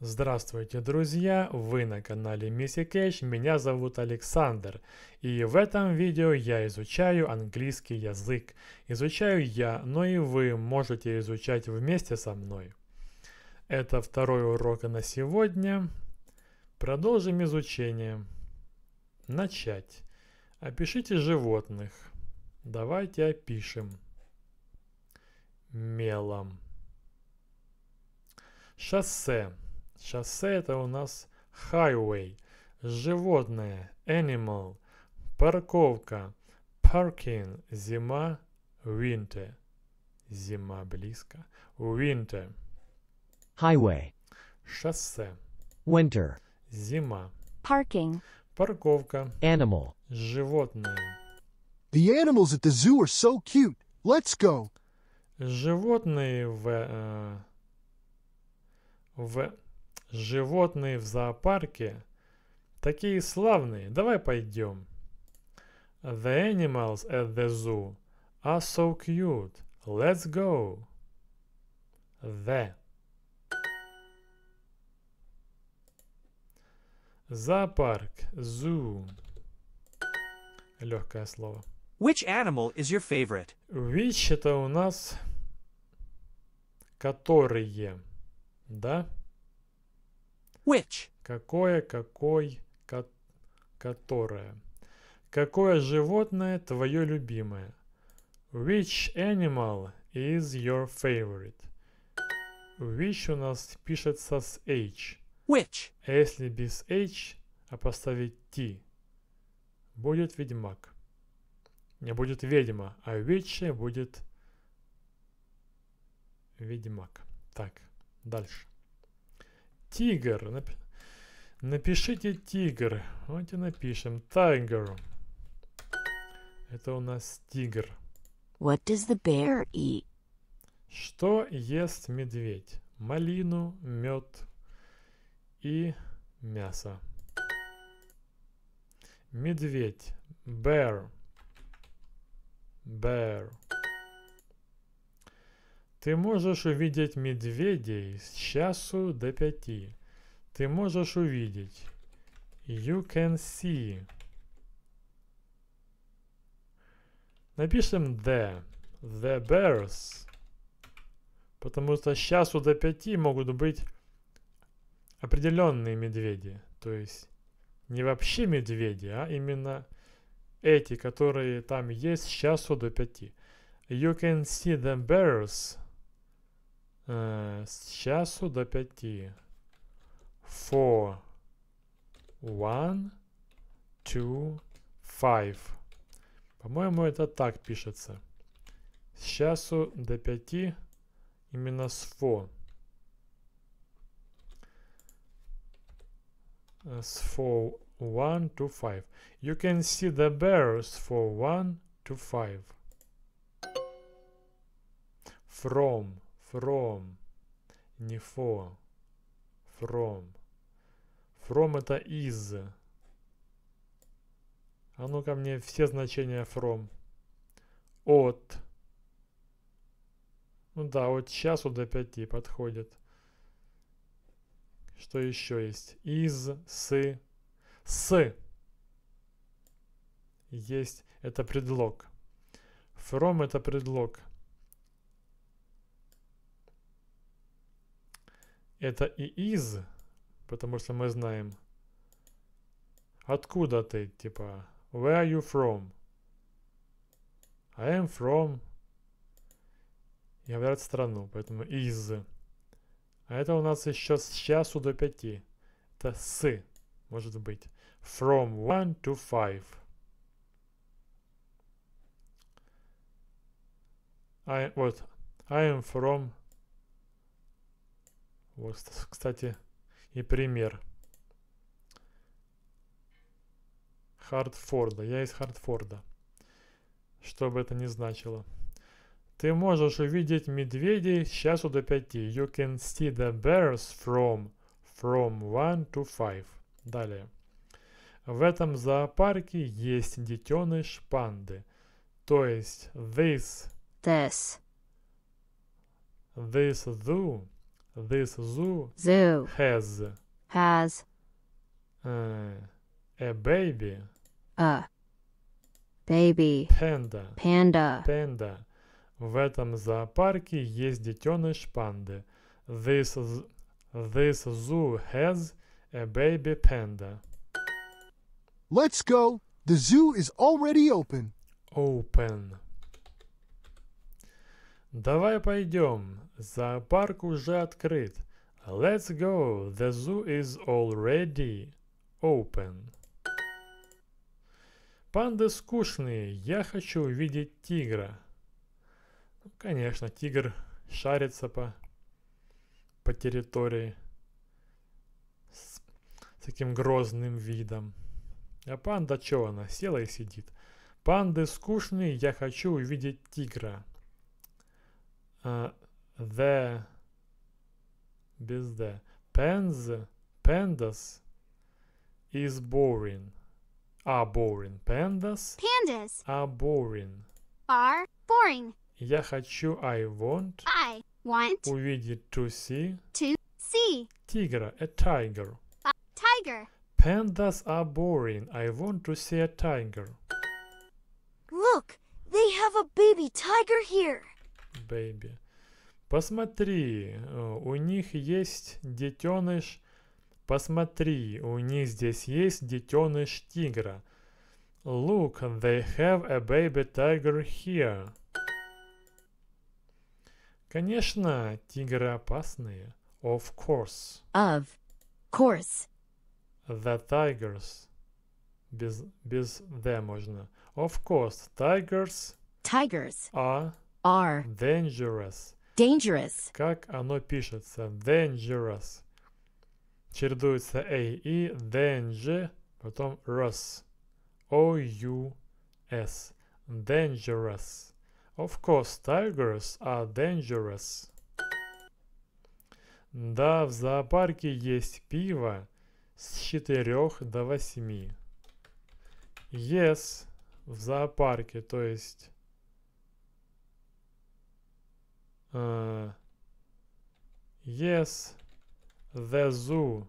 Здравствуйте, друзья! Вы на канале Мисси Кэш, меня зовут Александр. И в этом видео я изучаю английский язык. Изучаю я, но и вы можете изучать вместе со мной. Это второй урок на сегодня. Продолжим изучение. Начать. Опишите животных. Давайте опишем. Мелом. Шоссе. Шоссе это у нас highway. Животное animal. Парковка parking. Зима winter. Зима близко. Winter. Highway. Шоссе. Winter. Зима. Parking. Парковка. Animal. Животное. The animals at the zoo are so cute. Let's go. Животные в... Э, в... Животные в зоопарке такие славные, давай пойдем. The animals at the zoo are so cute, let's go. The. Зоопарк, zoo. Легкое слово. Which animal is your favorite? Which это у нас которые, да? Which? Какое, какой, ко которое. Какое животное твое любимое? Which animal is your favorite? Which у нас пишется с H. Which? А если без H, а поставить T, будет ведьмак. Не будет ведьма, а which будет ведьмак. Так, дальше. Тигр. Нап... Напишите тигр. Давайте напишем. тайгер. Это у нас тигр. What does the bear eat? Что ест медведь? Малину, мед и мясо. Медведь. Bear. Bear. Ты можешь увидеть медведей с часу до пяти. Ты можешь увидеть. You can see. Напишем the. The bears. Потому что с часу до пяти могут быть определенные медведи. То есть не вообще медведи, а именно эти, которые там есть с часу до пяти. You can see the bears э, с часу до пяти. four one, two, five. По-моему, это так пишется. С часу до пяти именно с for. С for one to five. You can see the bears for one to five. From From. Не for. From. From это из. А ну ко мне все значения from. От. Ну да, от часу до пяти подходит. Что еще есть? Из, с, с. Есть, это предлог. From это предлог. Это и из, потому что мы знаем, откуда ты, типа, where are you from? I am from. говорят страну, поэтому из. А это у нас еще с часу до пяти. Это с, может быть. From one to five. I, вот. I am from вот, кстати, и пример. Хартфорда. Я из Хартфорда. Что бы это ни значило. Ты можешь увидеть медведей с часу до пяти. You can see the bears from, from one to five. Далее. В этом зоопарке есть детеныш панды. То есть this, this, this zoo This zoo, zoo has has uh, a baby. A baby. Panda. Panda. Panda. В этом зоопарке есть детеныш панды. This, this zoo has a baby panda. Let's go. The zoo is already open. Open. «Давай пойдем, зоопарк уже открыт. Let's go, the zoo is already open». «Панды скучные, я хочу увидеть тигра». Ну, конечно, тигр шарится по, по территории с, с таким грозным видом. А панда чего она? Села и сидит. «Панды скучные, я хочу увидеть тигра». the без the pens pandas is boring are boring pandas pandas are boring are boring я хочу I want I want увидеть to see to see тигра a tiger a tiger pandas are boring I want to see a tiger Look, they have a baby tiger here. бэйби. Посмотри, э, у них есть детеныш... Посмотри, у них здесь есть детеныш тигра. Look, they have a baby tiger here. Конечно, тигры опасные. Of course. Of course. The tigers. Без, без the можно. Of course, tigers. Tigers. Are R. Dangerous. Dangerous. Как оно пишется? Dangerous. Чередуется A и danger, потом rus. O-U-S. Dangerous. Of course, tigers are dangerous. Да, в зоопарке есть пиво с 4 до 8. Yes, в зоопарке, то есть Uh, yes, the zoo.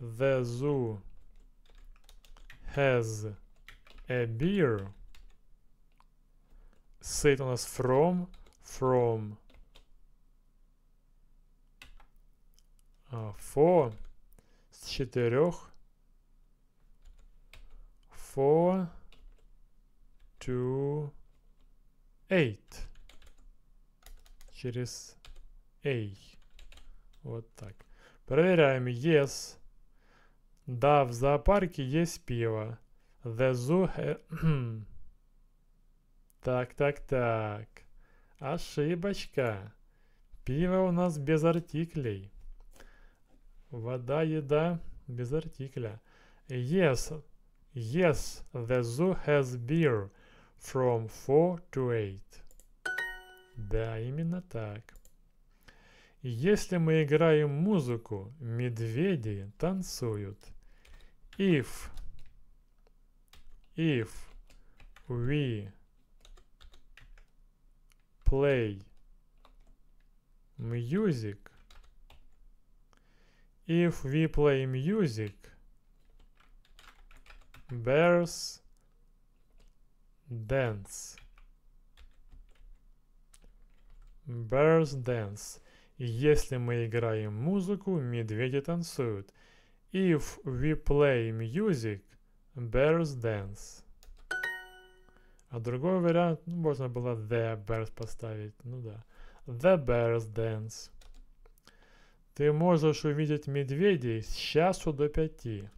The zoo has a beer. Say it on us from, from, uh, for, с четырех, for, to 8 через A. Вот так. Проверяем. Yes. Да, в зоопарке есть пиво. The zoo... так, так, так. Ошибочка. Пиво у нас без артиклей. Вода, еда без артикля. Yes. Yes, the zoo has beer. From 4 to 8. Да, именно так. если мы играем музыку, медведи танцуют. If, if we play music, if we play music, bears dance. Bears dance. Если мы играем музыку, медведи танцуют. If we play music, bears dance. А другой вариант, ну, можно было the bears поставить, ну да. The bears dance. Ты можешь увидеть медведей с часу до пяти.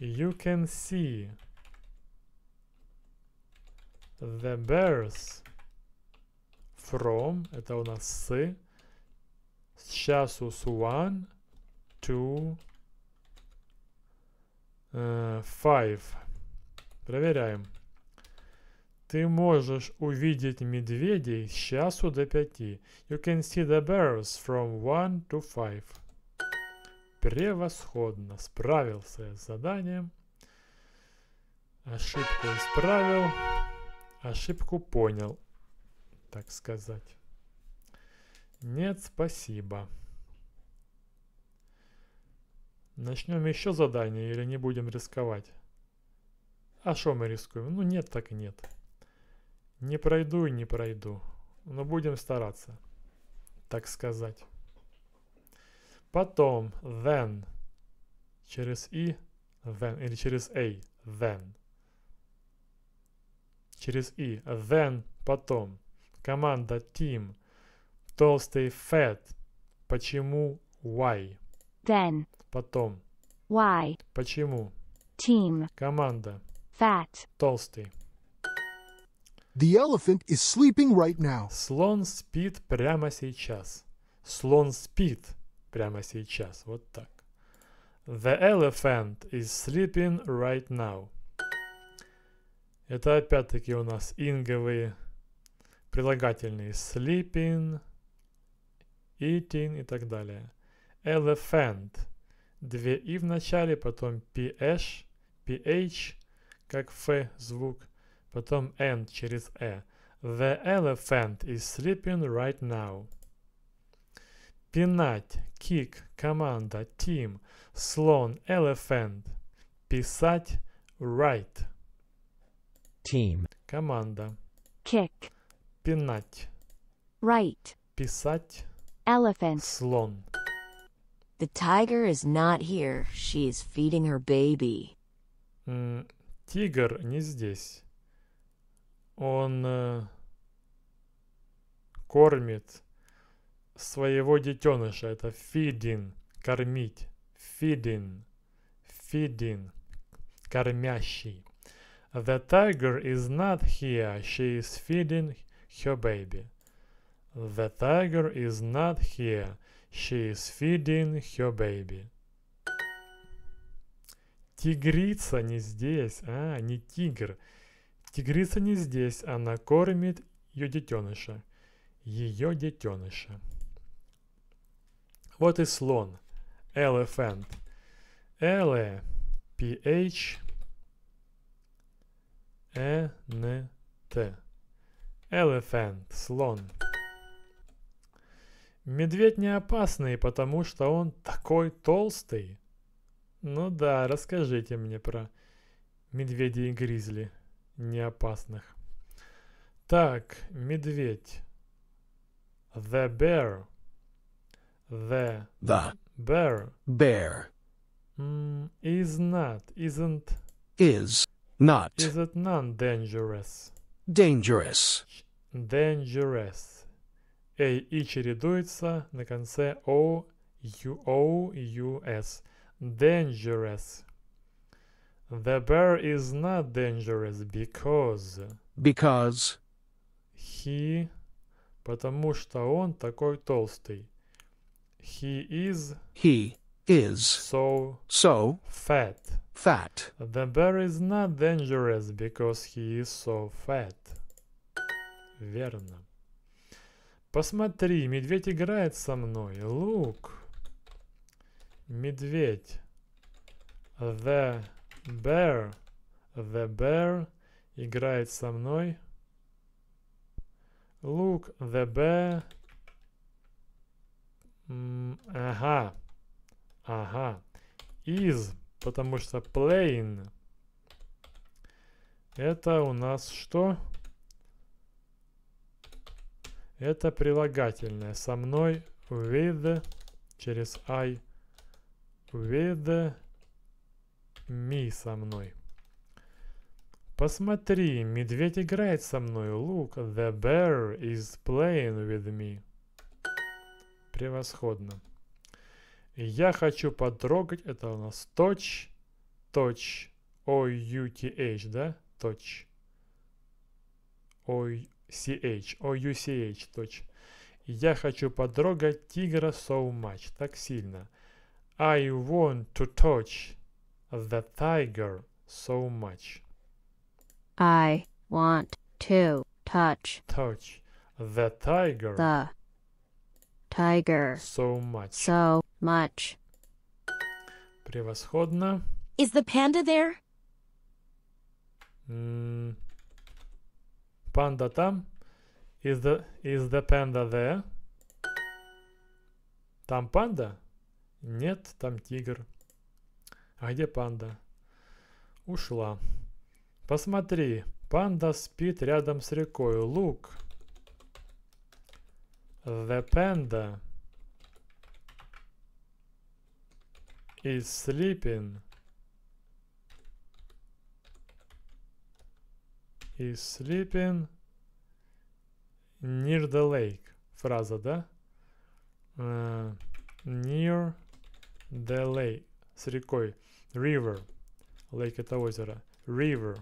You can see The Bears from, это у нас с, с с one to э, five. Проверяем. Ты можешь увидеть медведей с часу до пяти. You can see the bears from one to five. Превосходно. Справился с заданием. Ошибку исправил. Ошибку понял, так сказать. Нет, спасибо. Начнем еще задание или не будем рисковать? А что мы рискуем? Ну нет, так нет. Не пройду и не пройду. Но будем стараться, так сказать. Потом then. Через и then или через a. Then через и. Then потом. Команда team. Толстый fat. Почему why? Then. Потом. Why? Почему? Team. Команда. Fat. Толстый. The elephant is sleeping right now. Слон спит прямо сейчас. Слон спит прямо сейчас. Вот так. The elephant is sleeping right now. Это опять-таки у нас инговые прилагательные sleeping, eating и так далее. Elephant. Две и в начале, потом ph, ph, как f звук, потом n через e. The elephant is sleeping right now. Пинать, kick, команда, team, слон, elephant. Писать, write. Team. Команда. Kick. Пинать. Right. Писать. Elephant. Слон. The tiger is not here. She is feeding her baby. Mm, тигр не здесь. Он э, кормит своего детеныша. Это feeding. Кормить. Feeding. Feeding. Кормящий. The tiger is not here. She is feeding her baby. The tiger is not here. She is feeding her baby. Тигрица не здесь, а, не тигр. Тигрица не здесь, она кормит ее детеныша. Ее детеныша. Вот и слон. Elephant. P. H. Е, Н, Т. Элефант, слон. Медведь не опасный, потому что он такой толстый. Ну да, расскажите мне про медведей и гризли неопасных. Так, медведь. The bear. The, the bear. Bear. Mm, is not, isn't. Is. Not. Is it non-dangerous? Dangerous. Dangerous. A и чередуется на конце O, U, O, U, S. Dangerous. The bear is not dangerous because... Because... He... Потому что он такой толстый. He is... He... is so so fat fat. The bear is not dangerous because he is so fat. Верно. Посмотри, медведь играет со мной. Look. Медведь. The bear. The bear играет со мной. Look, the bear. М ага. Ага. Is, потому что plain. Это у нас что? Это прилагательное. Со мной with через I. With me со мной. Посмотри, медведь играет со мной. Look, the bear is playing with me. Превосходно я хочу потрогать это у нас точь, точь, O-U-T-H, да? Точь. O-C-H, O-U-C-H, точь. Я хочу потрогать тигра so much, так сильно. I want to touch the tiger so much. I want to touch. Touch the tiger. The tiger. So much. So much. Превосходно. Is the panda there? Панда там. Is the, is the panda there? Там панда? Нет, там тигр. А где панда? Ушла. Посмотри, панда спит рядом с рекой. Look. The panda is sleeping. Is sleeping near the lake. Фраза, да? Uh, near the lake. С рекой. River. Lake это озеро. River.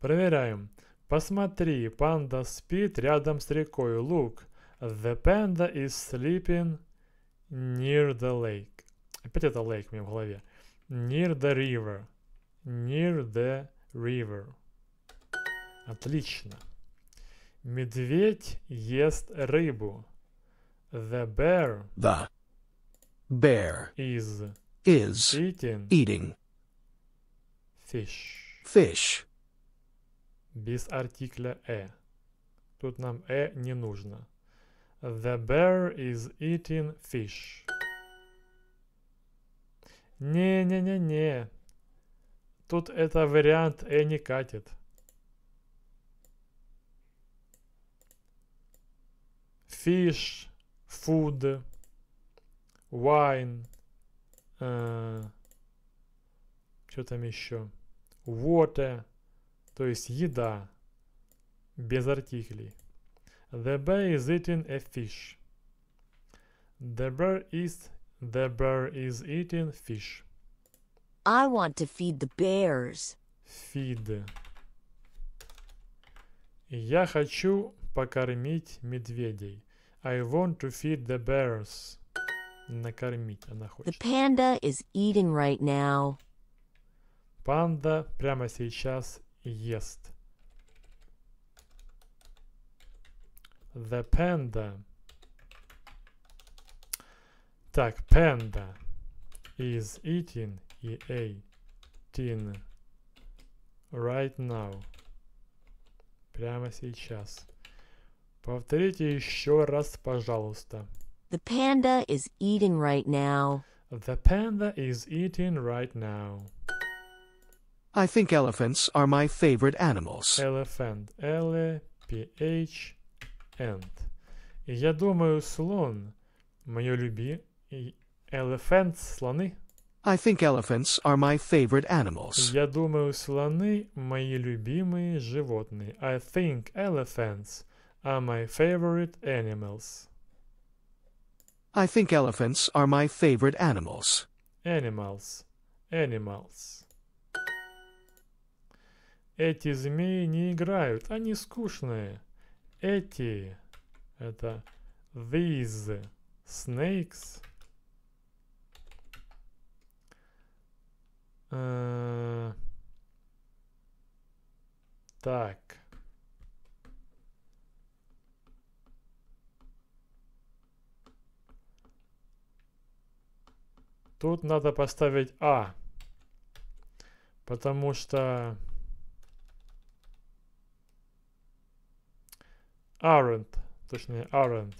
Проверяем. Посмотри, панда спит рядом с рекой. Look, the panda is sleeping Near the lake. Опять это lake у меня в голове. Near the river. Near the river. Отлично. Медведь ест рыбу. The bear. The bear is is eating, eating fish. Fish. Без артикля «э». Тут нам «э» не нужно. The bear is eating fish. Не-не-не-не. Тут это вариант «э» не катит. Fish, food, wine, э, что там еще? Water, то есть еда, без артиклей. The bear is eating a fish. The bear is the bear is eating fish. I want to feed the bears. Feed. Я хочу покормить медведей. I want to feed the bears. Накормить она хочет. The panda is eating right now. Панда прямо сейчас ест. The panda. Так, panda is eating eating right now. Прямо сейчас. Повторите еще раз, пожалуйста. The panda is eating right now. The panda is eating right now. I think elephants are my favorite animals. Elephant. L-E-P-H. End. думаю, слон, мое люби... Elephants, слоны. I think elephants are my favorite animals. Я думаю, слоны мои любимые животные. I think elephants are my favorite animals. I think elephants are my favorite animals. Animals. Animals. Эти змеи не играют, они скучные. эти, это these snakes. Э, так. Тут надо поставить А, потому что aren't, точнее aren't,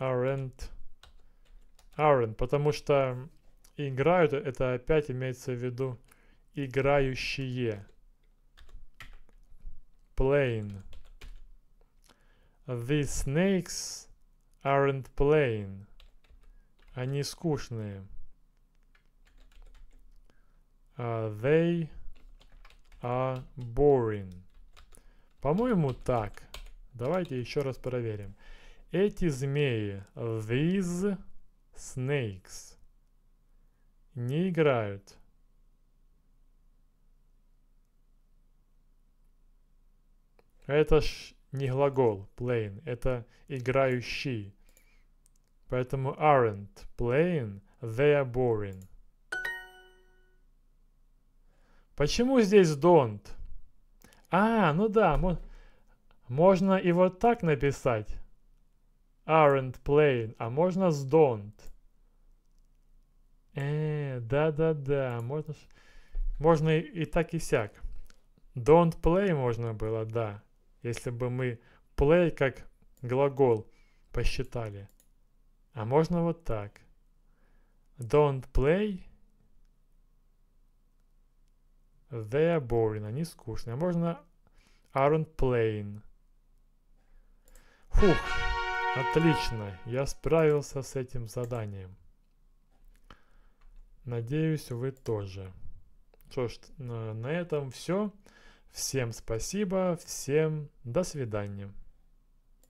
aren't, aren't, потому что играют, это опять имеется в виду играющие. Playing. The snakes aren't playing. Они скучные. Uh, they are boring. По-моему, так. Давайте еще раз проверим. Эти змеи, these snakes, не играют. Это ж не глагол playing, это играющий. Поэтому aren't playing, they are boring. Почему здесь don't? А, ну да, можно и вот так написать. Aren't playing, а можно с don't. Э, да-да-да, можно, можно и, и так и сяк. Don't play можно было, да, если бы мы play как глагол посчитали. А можно вот так. Don't play. They are boring. Они скучные. А можно aren't playing. Фух, отлично, я справился с этим заданием. Надеюсь, вы тоже. Что ж, на этом все. Всем спасибо, всем до свидания.